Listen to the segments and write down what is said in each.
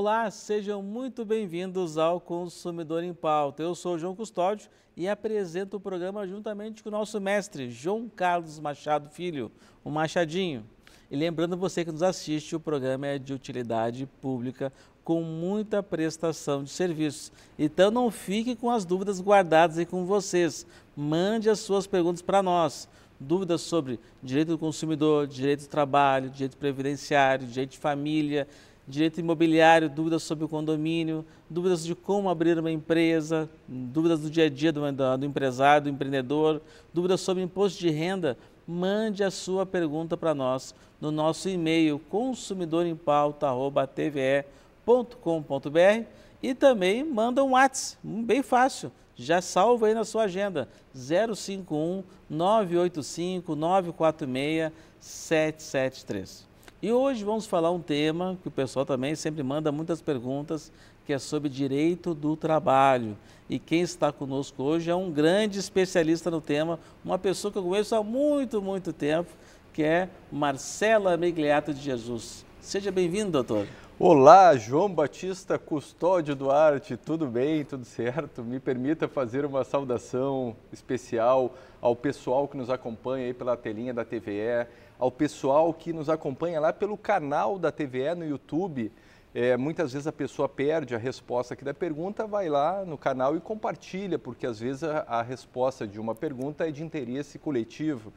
Olá, sejam muito bem-vindos ao Consumidor em Pauta. Eu sou João Custódio e apresento o programa juntamente com o nosso mestre, João Carlos Machado Filho, o Machadinho. E lembrando você que nos assiste, o programa é de utilidade pública com muita prestação de serviços. Então não fique com as dúvidas guardadas aí com vocês. Mande as suas perguntas para nós dúvidas sobre direito do consumidor, direito do trabalho, direito previdenciário, direito de família, direito imobiliário, dúvidas sobre o condomínio, dúvidas de como abrir uma empresa, dúvidas do dia a dia do, do empresário, do empreendedor, dúvidas sobre imposto de renda, mande a sua pergunta para nós no nosso e-mail consumidorempauta.tve.com.br e também manda um WhatsApp, hum, bem fácil, já salva aí na sua agenda, 051 985 946 773. E hoje vamos falar um tema que o pessoal também sempre manda muitas perguntas, que é sobre direito do trabalho. E quem está conosco hoje é um grande especialista no tema, uma pessoa que eu conheço há muito, muito tempo, que é Marcela Migliato de Jesus. Seja bem-vindo, doutor. Olá, João Batista Custódio Duarte, tudo bem, tudo certo? Me permita fazer uma saudação especial ao pessoal que nos acompanha aí pela telinha da TVE, ao pessoal que nos acompanha lá pelo canal da TVE no YouTube. É, muitas vezes a pessoa perde a resposta aqui da pergunta, vai lá no canal e compartilha, porque às vezes a, a resposta de uma pergunta é de interesse coletivo.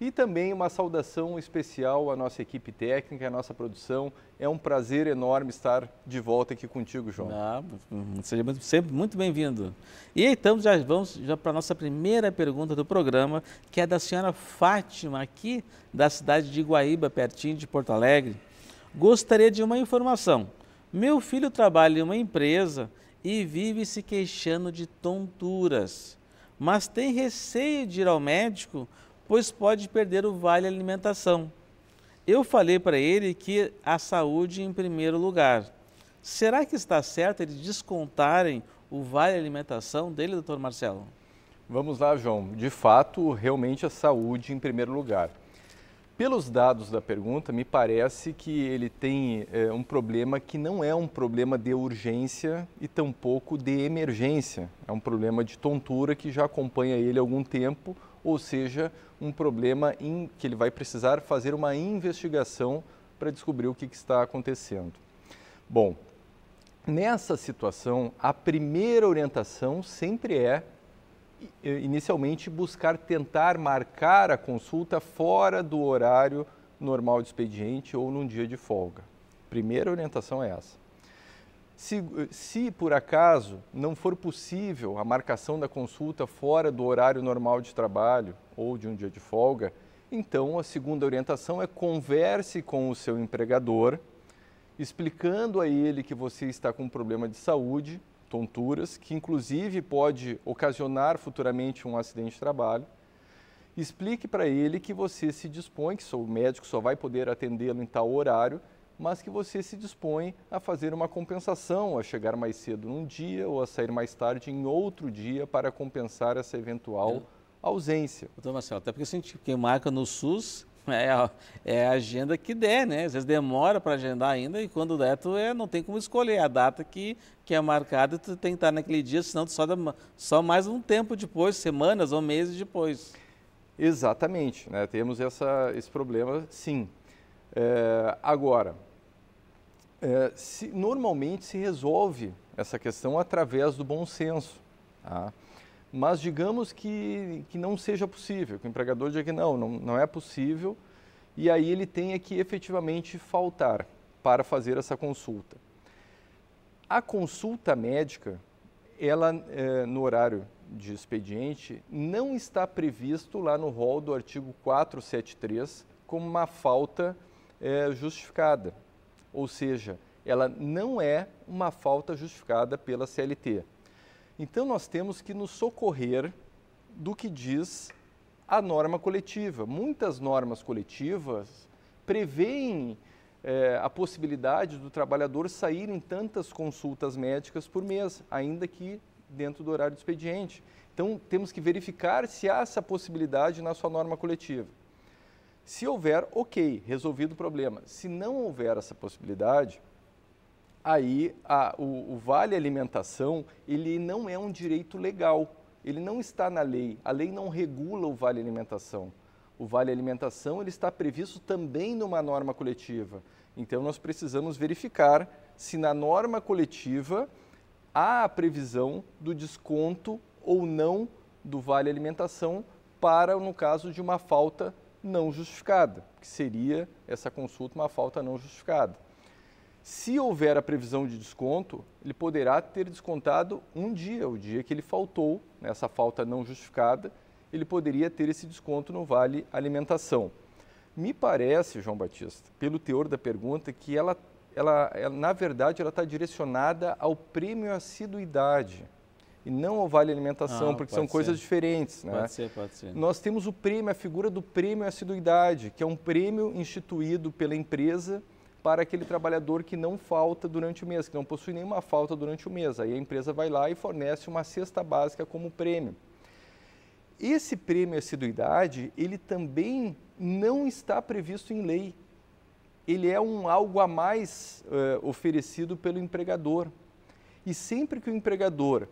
E também uma saudação especial à nossa equipe técnica, à nossa produção. É um prazer enorme estar de volta aqui contigo, João. Ah, hum, seja muito, sempre muito bem-vindo. E então já vamos já para a nossa primeira pergunta do programa, que é da senhora Fátima, aqui da cidade de Guaíba, pertinho de Porto Alegre. Gostaria de uma informação. Meu filho trabalha em uma empresa e vive se queixando de tonturas, mas tem receio de ir ao médico pois pode perder o vale alimentação. Eu falei para ele que a saúde em primeiro lugar. Será que está certo eles descontarem o vale alimentação dele, doutor Marcelo? Vamos lá, João. De fato, realmente a saúde em primeiro lugar. Pelos dados da pergunta, me parece que ele tem é, um problema que não é um problema de urgência e tampouco de emergência. É um problema de tontura que já acompanha ele há algum tempo, ou seja, um problema em que ele vai precisar fazer uma investigação para descobrir o que, que está acontecendo. Bom, nessa situação, a primeira orientação sempre é eh, inicialmente buscar tentar marcar a consulta fora do horário normal de expediente ou num dia de folga. Primeira orientação é essa. Se, se, por acaso não for possível a marcação da consulta fora do horário normal de trabalho ou de um dia de folga, então a segunda orientação é converse com o seu empregador, explicando a ele que você está com um problema de saúde, tonturas, que inclusive pode ocasionar futuramente um acidente de trabalho. Explique para ele que você se dispõe, que o médico só vai poder atendê-lo em tal horário mas que você se dispõe a fazer uma compensação, a chegar mais cedo num dia ou a sair mais tarde em outro dia para compensar essa eventual ausência. Doutor Marcelo, até porque a gente, quem marca no SUS é a, é a agenda que der, né? Às vezes demora para agendar ainda e quando der, tu é, não tem como escolher é a data que, que é marcada, tu tem que estar naquele dia, senão tu só, dá, só mais um tempo depois, semanas ou meses depois. Exatamente, né? temos essa, esse problema sim. É, agora, é, se, normalmente se resolve essa questão através do bom senso. Tá? Mas digamos que, que não seja possível, que o empregador diga que não, não, não é possível, e aí ele tenha que efetivamente faltar para fazer essa consulta. A consulta médica, ela é, no horário de expediente, não está previsto lá no rol do artigo 473 como uma falta é, justificada, ou seja, ela não é uma falta justificada pela CLT. Então nós temos que nos socorrer do que diz a norma coletiva. Muitas normas coletivas preveem é, a possibilidade do trabalhador sair em tantas consultas médicas por mês, ainda que dentro do horário do expediente. Então, temos que verificar se há essa possibilidade na sua norma coletiva. Se houver, ok, resolvido o problema. Se não houver essa possibilidade, aí a, o, o vale alimentação ele não é um direito legal, ele não está na lei, a lei não regula o vale alimentação. O vale alimentação ele está previsto também numa norma coletiva. Então nós precisamos verificar se na norma coletiva há a previsão do desconto ou não do vale alimentação para no caso de uma falta não justificada, que seria essa consulta uma falta não justificada. Se houver a previsão de desconto, ele poderá ter descontado um dia, o dia que ele faltou, nessa né, falta não justificada, ele poderia ter esse desconto no Vale Alimentação. Me parece, João Batista, pelo teor da pergunta, que ela, ela, ela na verdade, ela está direcionada ao prêmio assiduidade e não o Vale Alimentação, ah, porque são ser. coisas diferentes. Né? Pode né? ser, pode ser. Nós temos o prêmio, a figura do prêmio assiduidade, que é um prêmio instituído pela empresa para aquele trabalhador que não falta durante o mês, que não possui nenhuma falta durante o mês. Aí a empresa vai lá e fornece uma cesta básica como prêmio. Esse prêmio assiduidade, ele também não está previsto em lei. Ele é um algo a mais uh, oferecido pelo empregador. E sempre que o empregador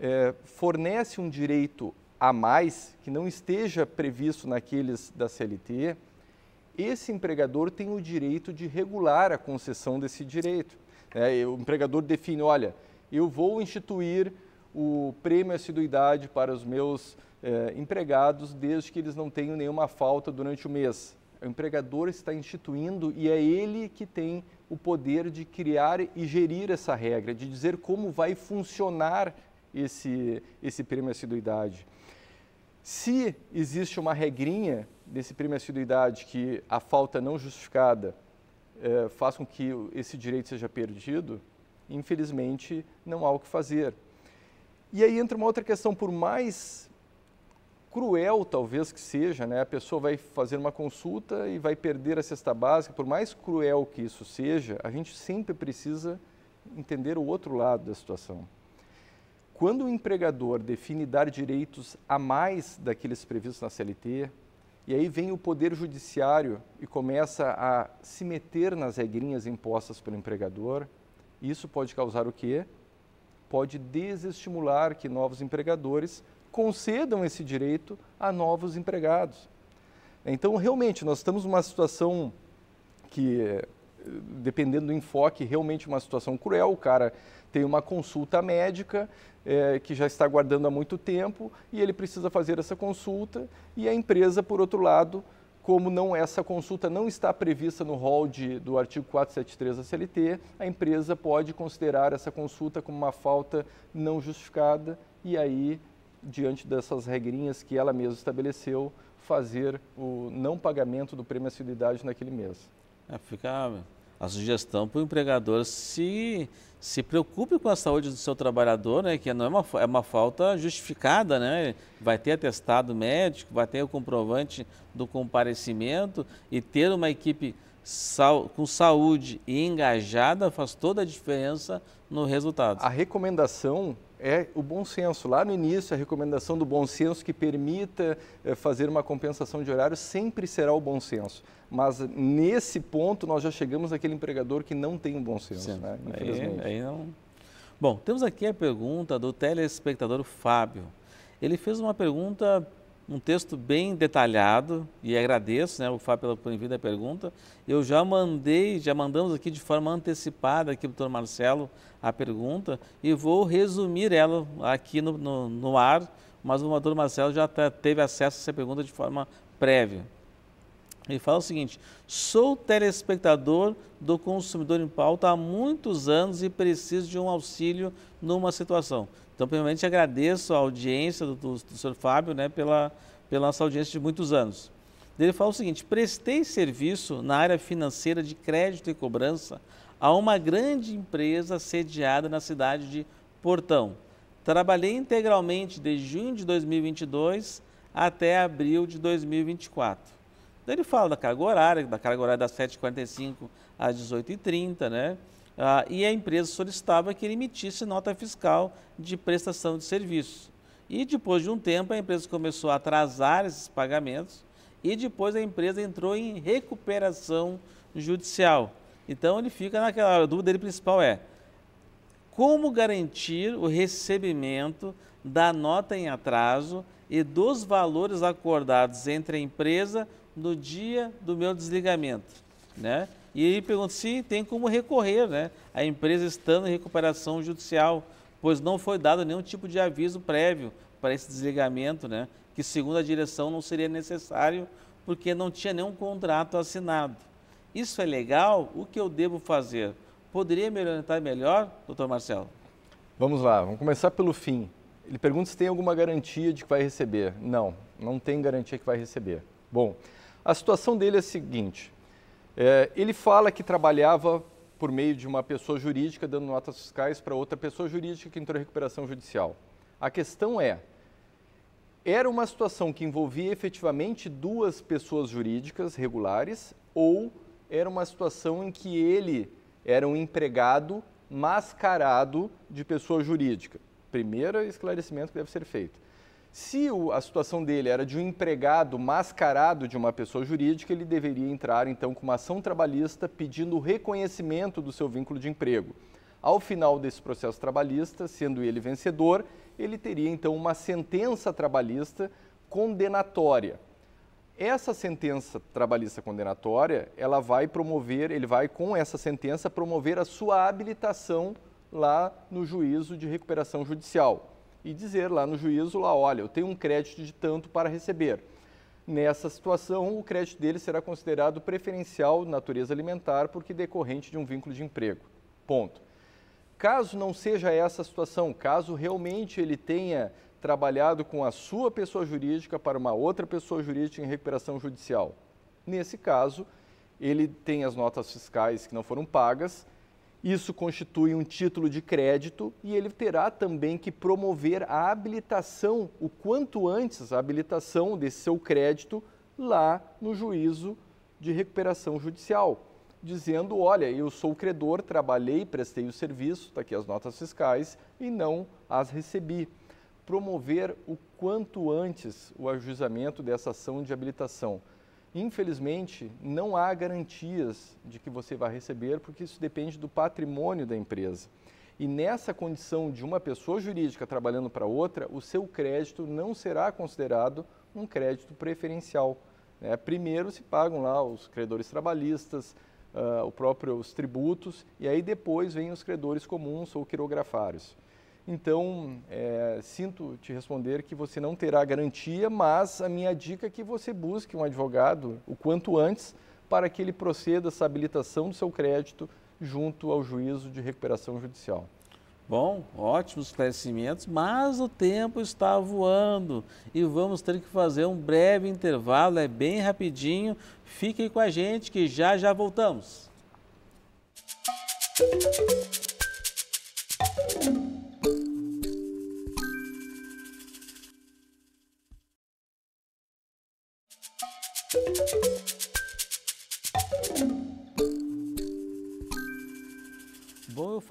é, fornece um direito a mais que não esteja previsto naqueles da CLT, esse empregador tem o direito de regular a concessão desse direito. É, o empregador define, olha, eu vou instituir o prêmio assiduidade para os meus é, empregados desde que eles não tenham nenhuma falta durante o mês. O empregador está instituindo e é ele que tem o poder de criar e gerir essa regra, de dizer como vai funcionar esse, esse prêmio assiduidade. Se existe uma regrinha desse prêmio assiduidade que a falta não justificada eh, faz com que esse direito seja perdido, infelizmente não há o que fazer. E aí entra uma outra questão, por mais cruel talvez que seja, né? A pessoa vai fazer uma consulta e vai perder a cesta básica, por mais cruel que isso seja, a gente sempre precisa entender o outro lado da situação. Quando o empregador define dar direitos a mais daqueles previstos na CLT, e aí vem o Poder Judiciário e começa a se meter nas regrinhas impostas pelo empregador, isso pode causar o quê? Pode desestimular que novos empregadores concedam esse direito a novos empregados. Então, realmente, nós estamos numa situação que dependendo do enfoque, realmente uma situação cruel. O cara tem uma consulta médica é, que já está aguardando há muito tempo e ele precisa fazer essa consulta e a empresa, por outro lado, como não essa consulta não está prevista no rol de, do artigo 473 da CLT, a empresa pode considerar essa consulta como uma falta não justificada e aí, diante dessas regrinhas que ela mesma estabeleceu, fazer o não pagamento do prêmio de assiduidade naquele mês. É, fica a sugestão para o empregador se, se preocupe com a saúde do seu trabalhador, né, que não é uma, é uma falta justificada, né? Vai ter atestado médico, vai ter o comprovante do comparecimento e ter uma equipe com saúde e engajada faz toda a diferença no resultado. A recomendação é o bom senso. Lá no início, a recomendação do bom senso que permita eh, fazer uma compensação de horário sempre será o bom senso. Mas nesse ponto, nós já chegamos naquele empregador que não tem o um bom senso, né? infelizmente. Aí, aí não... Bom, temos aqui a pergunta do telespectador Fábio. Ele fez uma pergunta um texto bem detalhado e agradeço, né, o Fábio pela por envio da pergunta. Eu já mandei, já mandamos aqui de forma antecipada aqui para o Dr. Marcelo a pergunta e vou resumir ela aqui no, no, no ar, mas o doutor Marcelo já teve acesso a essa pergunta de forma prévia. Ele fala o seguinte: sou telespectador do consumidor em pauta há muitos anos e preciso de um auxílio numa situação. Então, primeiramente, agradeço a audiência do, do, do senhor Fábio né, pela, pela nossa audiência de muitos anos. Ele fala o seguinte: prestei serviço na área financeira de crédito e cobrança a uma grande empresa sediada na cidade de Portão. Trabalhei integralmente de junho de 2022 até abril de 2024. Então, ele fala da carga horária, da carga horária das 7h45 às 18h30, né? Ah, e a empresa solicitava que ele emitisse nota fiscal de prestação de serviço E depois de um tempo, a empresa começou a atrasar esses pagamentos e depois a empresa entrou em recuperação judicial. Então ele fica naquela a dúvida dele principal é como garantir o recebimento da nota em atraso e dos valores acordados entre a empresa no dia do meu desligamento, né? E ele pergunta se tem como recorrer, né? A empresa estando em recuperação judicial, pois não foi dado nenhum tipo de aviso prévio para esse desligamento, né? Que segundo a direção não seria necessário porque não tinha nenhum contrato assinado. Isso é legal? O que eu devo fazer? Poderia me orientar melhor, doutor Marcelo? Vamos lá, vamos começar pelo fim. Ele pergunta se tem alguma garantia de que vai receber. Não, não tem garantia que vai receber. Bom, a situação dele é a seguinte: é, ele fala que trabalhava por meio de uma pessoa jurídica dando notas fiscais para outra pessoa jurídica que entrou em recuperação judicial. A questão é, era uma situação que envolvia efetivamente duas pessoas jurídicas regulares ou era uma situação em que ele era um empregado mascarado de pessoa jurídica? Primeiro esclarecimento que deve ser feito. Se o, a situação dele era de um empregado mascarado de uma pessoa jurídica, ele deveria entrar então com uma ação trabalhista pedindo o reconhecimento do seu vínculo de emprego. Ao final desse processo trabalhista, sendo ele vencedor, ele teria então uma sentença trabalhista condenatória. Essa sentença trabalhista condenatória, ela vai promover, ele vai com essa sentença promover a sua habilitação lá no juízo de recuperação judicial e dizer lá no juízo, lá, olha, eu tenho um crédito de tanto para receber. Nessa situação, o crédito dele será considerado preferencial natureza alimentar porque decorrente de um vínculo de emprego. Ponto. Caso não seja essa a situação, caso realmente ele tenha trabalhado com a sua pessoa jurídica para uma outra pessoa jurídica em recuperação judicial, nesse caso, ele tem as notas fiscais que não foram pagas, isso constitui um título de crédito e ele terá também que promover a habilitação, o quanto antes, a habilitação desse seu crédito lá no juízo de recuperação judicial, dizendo: olha, eu sou credor, trabalhei, prestei o serviço, está aqui as notas fiscais e não as recebi. Promover o quanto antes o ajuizamento dessa ação de habilitação. Infelizmente, não há garantias de que você vai receber, porque isso depende do patrimônio da empresa. E nessa condição de uma pessoa jurídica trabalhando para outra, o seu crédito não será considerado um crédito preferencial. Né? Primeiro se pagam lá os credores trabalhistas, uh, o próprio, os tributos, e aí depois vêm os credores comuns ou quirografários. Então, é, sinto te responder que você não terá garantia, mas a minha dica é que você busque um advogado o quanto antes para que ele proceda essa habilitação do seu crédito junto ao juízo de recuperação judicial. Bom, ótimos esclarecimentos, mas o tempo está voando e vamos ter que fazer um breve intervalo, é bem rapidinho. Fiquem com a gente que já já voltamos. Música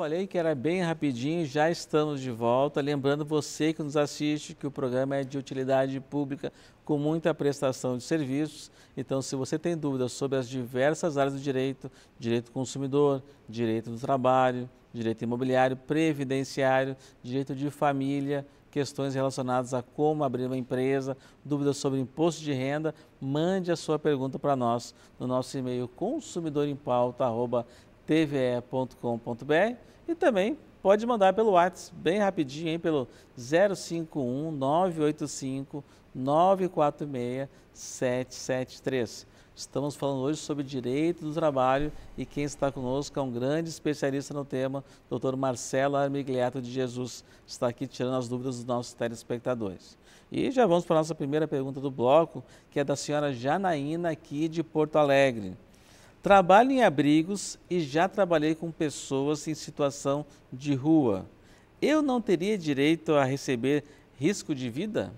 falei que era bem rapidinho, já estamos de volta. Lembrando você que nos assiste que o programa é de utilidade pública com muita prestação de serviços. Então, se você tem dúvidas sobre as diversas áreas do direito, direito consumidor, direito do trabalho, direito imobiliário, previdenciário, direito de família, questões relacionadas a como abrir uma empresa, dúvidas sobre imposto de renda, mande a sua pergunta para nós no nosso e-mail consumidorimpauta.com tve.com.br e também pode mandar pelo WhatsApp, bem rapidinho, hein, pelo 051 985 946 773. Estamos falando hoje sobre direito do trabalho e quem está conosco é um grande especialista no tema, doutor Marcelo Armigliato de Jesus, está aqui tirando as dúvidas dos nossos telespectadores. E já vamos para a nossa primeira pergunta do bloco, que é da senhora Janaína aqui de Porto Alegre. Trabalho em abrigos e já trabalhei com pessoas em situação de rua. Eu não teria direito a receber risco de vida?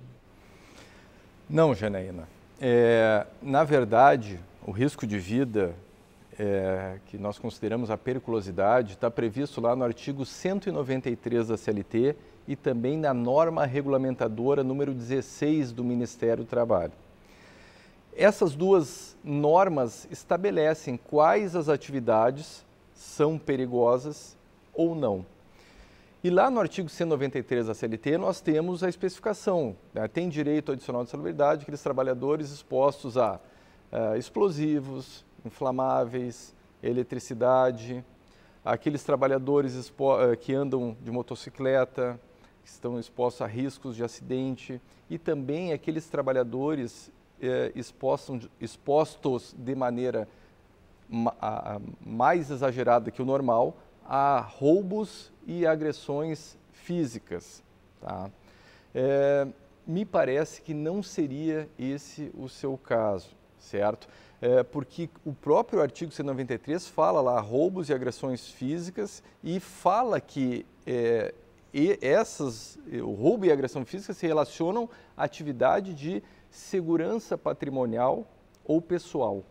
Não, Janaína. É, na verdade, o risco de vida, é, que nós consideramos a periculosidade, está previsto lá no artigo 193 da CLT e também na norma regulamentadora número 16 do Ministério do Trabalho. Essas duas normas estabelecem quais as atividades são perigosas ou não. E lá no artigo 193 da CLT, nós temos a especificação. Né? Tem direito adicional de salubridade aqueles trabalhadores expostos a uh, explosivos, inflamáveis, eletricidade, aqueles trabalhadores uh, que andam de motocicleta, que estão expostos a riscos de acidente, e também aqueles trabalhadores é, expostos, expostos de maneira a, mais exagerada que o normal a roubos e agressões físicas. Tá? É, me parece que não seria esse o seu caso, certo? É, porque o próprio artigo 193 fala lá roubos e agressões físicas e fala que é, essas, o roubo e a agressão física se relacionam à atividade de segurança patrimonial ou pessoal,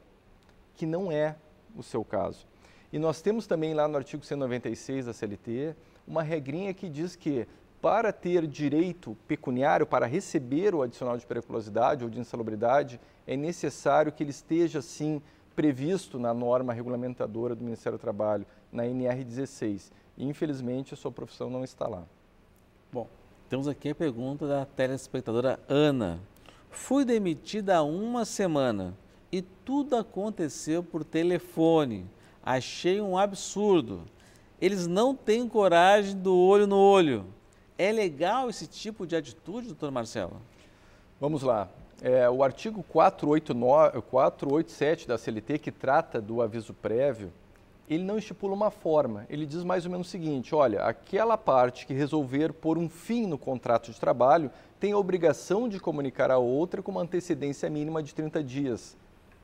que não é o seu caso. E nós temos também lá no artigo 196 da CLT uma regrinha que diz que para ter direito pecuniário, para receber o adicional de periculosidade ou de insalubridade, é necessário que ele esteja, sim, previsto na norma regulamentadora do Ministério do Trabalho, na NR16. E, infelizmente, a sua profissão não está lá. Bom, temos aqui a pergunta da telespectadora Ana. Fui demitida há uma semana e tudo aconteceu por telefone. Achei um absurdo. Eles não têm coragem do olho no olho. É legal esse tipo de atitude, doutor Marcelo? Vamos lá. É, o artigo 489, 487 da CLT, que trata do aviso prévio, ele não estipula uma forma. Ele diz mais ou menos o seguinte: olha, aquela parte que resolver pôr um fim no contrato de trabalho tem a obrigação de comunicar a outra com uma antecedência mínima de 30 dias.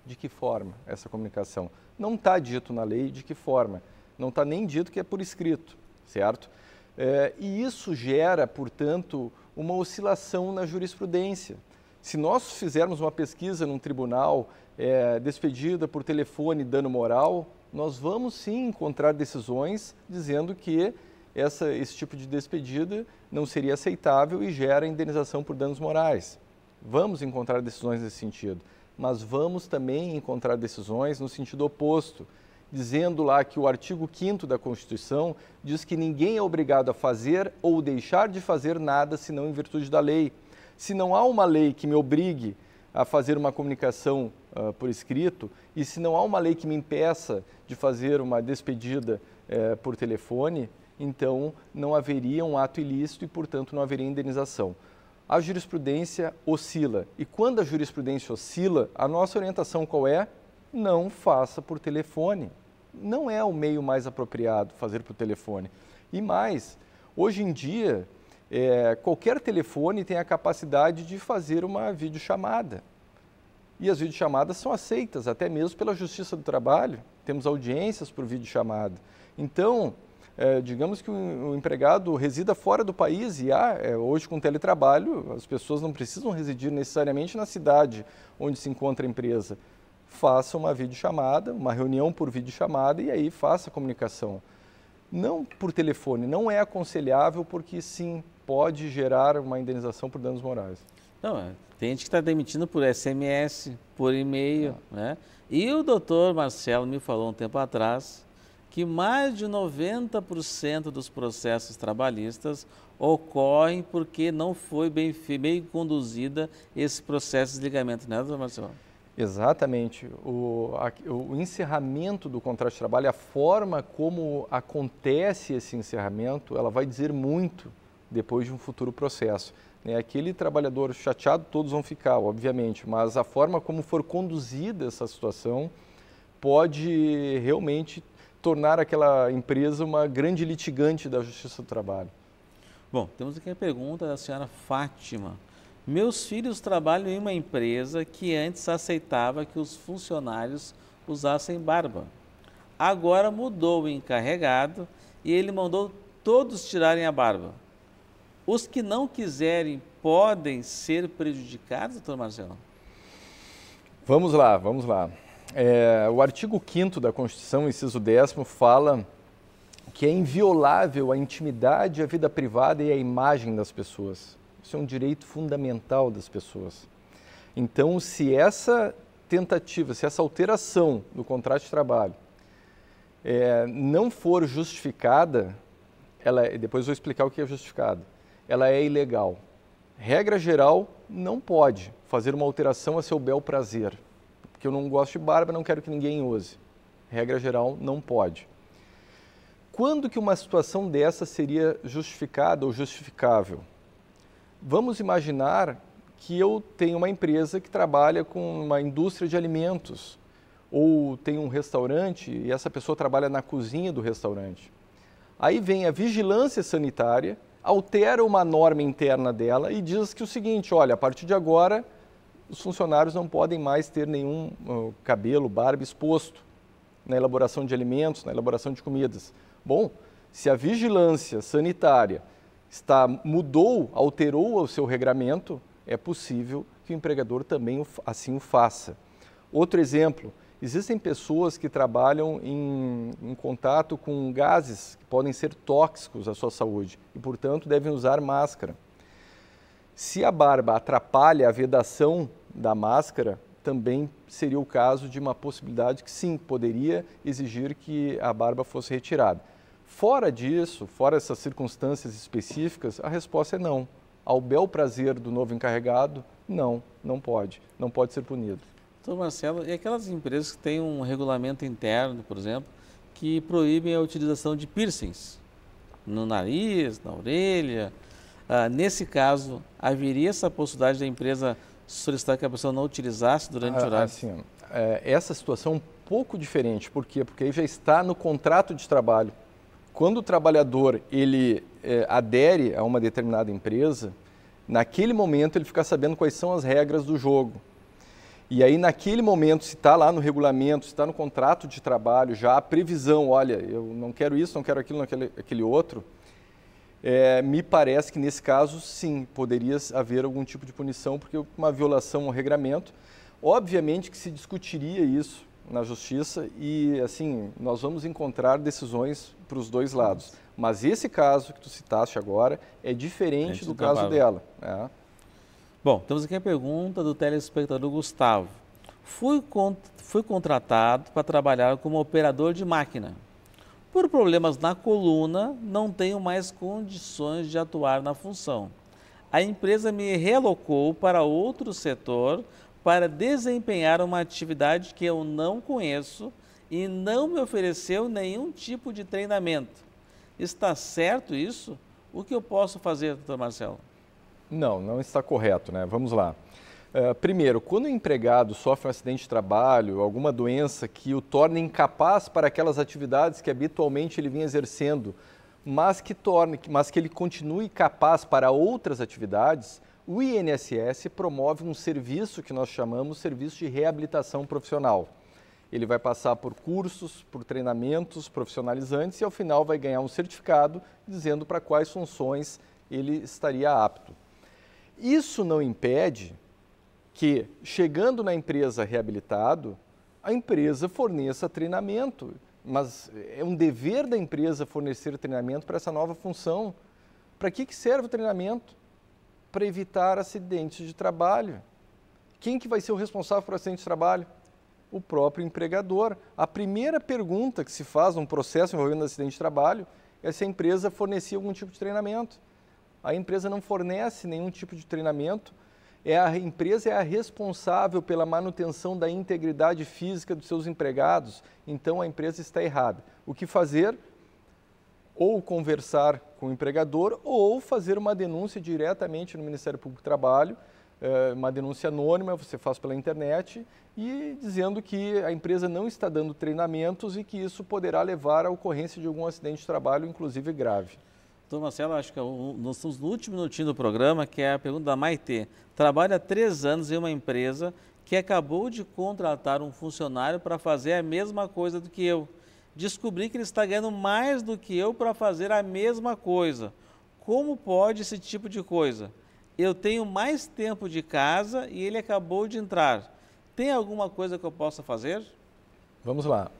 De que forma essa comunicação? Não está dito na lei de que forma. Não está nem dito que é por escrito, certo? É, e isso gera, portanto, uma oscilação na jurisprudência. Se nós fizermos uma pesquisa num tribunal é, despedida por telefone dano moral, nós vamos sim encontrar decisões dizendo que essa, esse tipo de despedida não seria aceitável e gera indenização por danos morais. Vamos encontrar decisões nesse sentido, mas vamos também encontrar decisões no sentido oposto, dizendo lá que o artigo 5 da Constituição diz que ninguém é obrigado a fazer ou deixar de fazer nada senão em virtude da lei. Se não há uma lei que me obrigue a fazer uma comunicação uh, por escrito e se não há uma lei que me impeça de fazer uma despedida uh, por telefone, então não haveria um ato ilícito e, portanto, não haveria indenização. A jurisprudência oscila e, quando a jurisprudência oscila, a nossa orientação qual é? Não faça por telefone. Não é o meio mais apropriado fazer por telefone. E mais, hoje em dia, é, qualquer telefone tem a capacidade de fazer uma videochamada. E as videochamadas são aceitas, até mesmo pela Justiça do Trabalho. Temos audiências por videochamada. Então, é, digamos que o, empregado resida fora do país e há, ah, é, hoje com teletrabalho, as pessoas não precisam residir necessariamente na cidade onde se encontra a empresa. Faça uma videochamada, uma reunião por videochamada e aí faça a comunicação. Não por telefone, não é aconselhável porque sim, pode gerar uma indenização por danos morais. Não, é, tem gente que está demitindo por SMS, por e-mail, ah. né? E o doutor Marcelo me falou um tempo atrás que mais de 90% dos processos trabalhistas ocorrem porque não foi bem, bem conduzida esse processo de desligamento, né, doutor Marcelo? Exatamente. O, a, o, encerramento do contrato de trabalho, a forma como acontece esse encerramento, ela vai dizer muito depois de um futuro processo. Né? Aquele trabalhador chateado, todos vão ficar, obviamente, mas a forma como for conduzida essa situação pode realmente tornar aquela empresa uma grande litigante da Justiça do Trabalho? Bom, temos aqui a pergunta da senhora Fátima. Meus filhos trabalham em uma empresa que antes aceitava que os funcionários usassem barba. Agora mudou o encarregado e ele mandou todos tirarem a barba. Os que não quiserem podem ser prejudicados, doutor Marcelo? Vamos lá, vamos lá. É, o artigo 5 da Constituição, inciso 10, fala que é inviolável a intimidade, a vida privada e a imagem das pessoas. Isso é um direito fundamental das pessoas. Então, se essa tentativa, se essa alteração do contrato de trabalho é, não for justificada, ela, é, depois vou explicar o que é justificada, ela é ilegal. Regra geral, não pode fazer uma alteração a seu bel prazer porque eu não gosto de barba, não quero que ninguém use. Regra geral, não pode. Quando que uma situação dessa seria justificada ou justificável? Vamos imaginar que eu tenho uma empresa que trabalha com uma indústria de alimentos ou tem um restaurante e essa pessoa trabalha na cozinha do restaurante. Aí vem a vigilância sanitária, altera uma norma interna dela e diz que o seguinte, olha, a partir de agora os funcionários não podem mais ter nenhum uh, cabelo, barba exposto na elaboração de alimentos, na elaboração de comidas. Bom, se a vigilância sanitária está mudou, alterou o seu regramento, é possível que o empregador também assim o faça. Outro exemplo, existem pessoas que trabalham em, em contato com gases que podem ser tóxicos à sua saúde e, portanto, devem usar máscara. Se a barba atrapalha a vedação da máscara, também seria o caso de uma possibilidade que sim, poderia exigir que a barba fosse retirada. Fora disso, fora essas circunstâncias específicas, a resposta é não. Ao bel prazer do novo encarregado, não, não pode, não pode ser punido. Então, Marcelo, e aquelas empresas que têm um regulamento interno, por exemplo, que proíbem a utilização de piercings no nariz, na orelha, ah, nesse caso, haveria essa possibilidade da empresa solicitar que a pessoa não utilizasse durante ah, o horário? Assim, é, essa situação é um pouco diferente. Por quê? Porque aí já está no contrato de trabalho. Quando o trabalhador ele é, adere a uma determinada empresa, naquele momento ele fica sabendo quais são as regras do jogo. E aí, naquele momento, se está lá no regulamento, se está no contrato de trabalho, já a previsão, olha, eu não quero isso, não quero aquilo, não quero aquele outro, é, me parece que nesse caso, sim, poderia haver algum tipo de punição, porque uma violação ao regramento. Obviamente que se discutiria isso na justiça e, assim, nós vamos encontrar decisões para os dois lados. Mas esse caso que tu citaste agora é diferente do, caso dela. Né? Bom, temos aqui a pergunta do telespectador Gustavo. Fui, cont fui contratado para trabalhar como operador de máquina por problemas na coluna, não tenho mais condições de atuar na função. A empresa me relocou para outro setor para desempenhar uma atividade que eu não conheço e não me ofereceu nenhum tipo de treinamento. Está certo isso? O que eu posso fazer, doutor Marcelo? Não, não está correto, né? Vamos lá. É, primeiro, quando o empregado sofre um acidente de trabalho, alguma doença que o torne incapaz para aquelas atividades que habitualmente ele vinha exercendo, mas que torne, mas que ele continue capaz para outras atividades, o INSS promove um serviço que nós chamamos de serviço de reabilitação profissional. Ele vai passar por cursos, por treinamentos profissionalizantes e ao final vai ganhar um certificado dizendo para quais funções ele estaria apto. Isso não impede que, chegando na empresa reabilitado, a empresa forneça treinamento, mas é um dever da empresa fornecer treinamento para essa nova função. Para que, que serve o treinamento? Para evitar acidentes de trabalho. Quem que vai ser o responsável por acidente de trabalho? O próprio empregador. A primeira pergunta que se faz num processo envolvendo acidente de trabalho é se a empresa fornecia algum tipo de treinamento. A empresa não fornece nenhum tipo de treinamento, é a empresa é a responsável pela manutenção da integridade física dos seus empregados, então a empresa está errada. O que fazer? Ou conversar com o empregador ou fazer uma denúncia diretamente no Ministério Público do Trabalho, eh, uma denúncia anônima, você faz pela internet, e dizendo que a empresa não está dando treinamentos e que isso poderá levar à ocorrência de algum acidente de trabalho, inclusive grave. Doutor então, Marcelo, acho que é nós estamos no último minutinho do programa, que é a pergunta da Maite. Trabalha há três anos em uma empresa que acabou de contratar um funcionário para fazer a mesma coisa do que eu. Descobri que ele está ganhando mais do que eu para fazer a mesma coisa. Como pode esse tipo de coisa? Eu tenho mais tempo de casa e ele acabou de entrar. Tem alguma coisa que eu possa fazer? Vamos lá.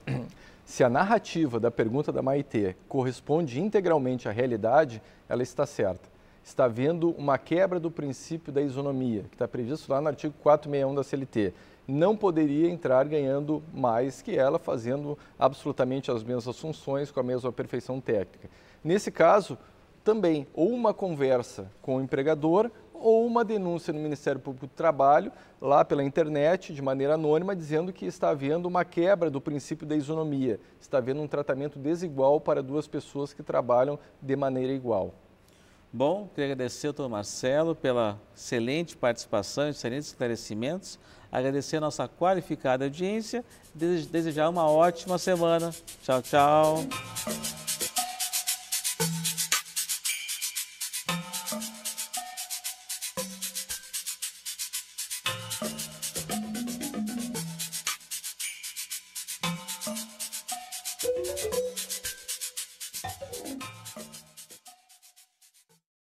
Se a narrativa da pergunta da Maitê corresponde integralmente à realidade, ela está certa. Está havendo uma quebra do princípio da isonomia, que está previsto lá no artigo 461 da CLT. Não poderia entrar ganhando mais que ela, fazendo absolutamente as mesmas funções, com a mesma perfeição técnica. Nesse caso, também, ou uma conversa com o empregador, ou uma denúncia no Ministério Público do Trabalho, lá pela internet, de maneira anônima, dizendo que está havendo uma quebra do princípio da isonomia, está havendo um tratamento desigual para duas pessoas que trabalham de maneira igual. Bom, queria agradecer ao doutor Marcelo pela excelente participação, excelentes esclarecimentos, agradecer a nossa qualificada audiência, desejar uma ótima semana. Tchau, tchau.